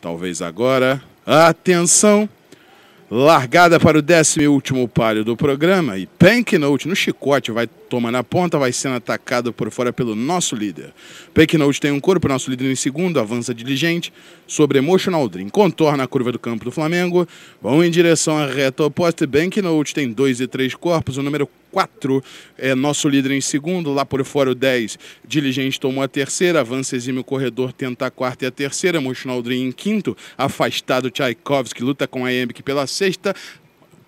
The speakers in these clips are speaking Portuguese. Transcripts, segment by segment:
Talvez agora. Atenção! Largada para o décimo e último palio do programa. E Penknote no chicote vai tomando a ponta, vai sendo atacado por fora pelo nosso líder. Penknote tem um corpo, nosso líder em segundo, avança diligente sobre Emotional Dream. Contorna a curva do campo do Flamengo, vão em direção à reta oposta. E Penknote tem dois e três corpos, o número 4, é, nosso líder em segundo, lá por fora o 10, Diligente tomou a terceira, Avança Exime o Corredor tenta a quarta e a terceira, Dream em quinto, afastado Tchaikovsky luta com a Embic pela sexta,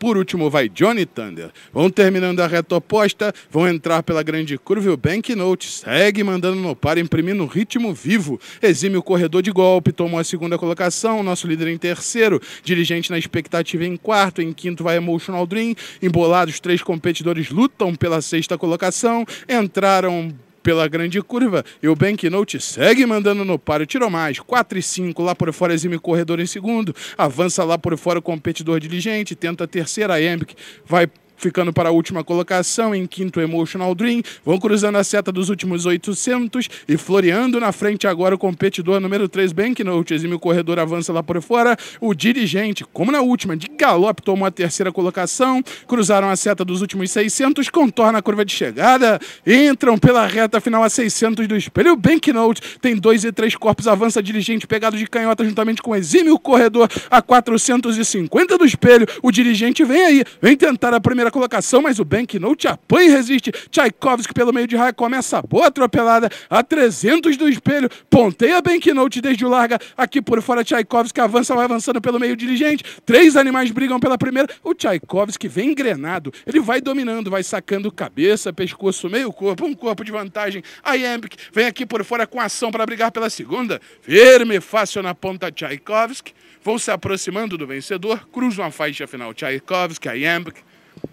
por último, vai Johnny Thunder. Vão terminando a reta oposta, vão entrar pela grande curva e o Banknote segue mandando no par, imprimindo ritmo vivo. Exime o corredor de golpe, tomou a segunda colocação, nosso líder em terceiro, dirigente na expectativa em quarto, em quinto vai Emotional Dream. Embolados, três competidores lutam pela sexta colocação, entraram pela grande curva e o Banknote segue mandando no páreo. Tirou mais, 4 e 5 lá por fora, exime corredor em segundo, avança lá por fora o competidor diligente, tenta a terceira, a Embic vai ficando para a última colocação, em quinto Emotional Dream, vão cruzando a seta dos últimos 800 e floreando na frente agora o competidor número 3, Banknote, exime o corredor, avança lá por fora, o dirigente, como na última, de galope tomou a terceira colocação, cruzaram a seta dos últimos 600, contorna a curva de chegada, entram pela reta final a 600 do espelho, Banknote tem dois e três corpos, avança dirigente, pegado de canhota juntamente com exímio exime o corredor a 450 do espelho, o dirigente vem aí, vem tentar a primeira terceira colocação, mas o Banknote te apanha e resiste. Tchaikovsky pelo meio de raio começa a boa atropelada a 300 do espelho. Ponteia Banknote desde o larga. Aqui por fora Tchaikovsky avança, vai avançando pelo meio dirigente. Três animais brigam pela primeira. O Tchaikovsky vem engrenado. Ele vai dominando, vai sacando cabeça, pescoço, meio corpo, um corpo de vantagem. A Yambic vem aqui por fora com ação para brigar pela segunda. Firme, fácil na ponta Tchaikovsky. Vão se aproximando do vencedor, cruzam a faixa final Tchaikovsky, a Yambic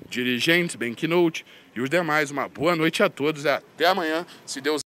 dirigentes, Ben Keynote e os demais. Uma boa noite a todos e até amanhã, se Deus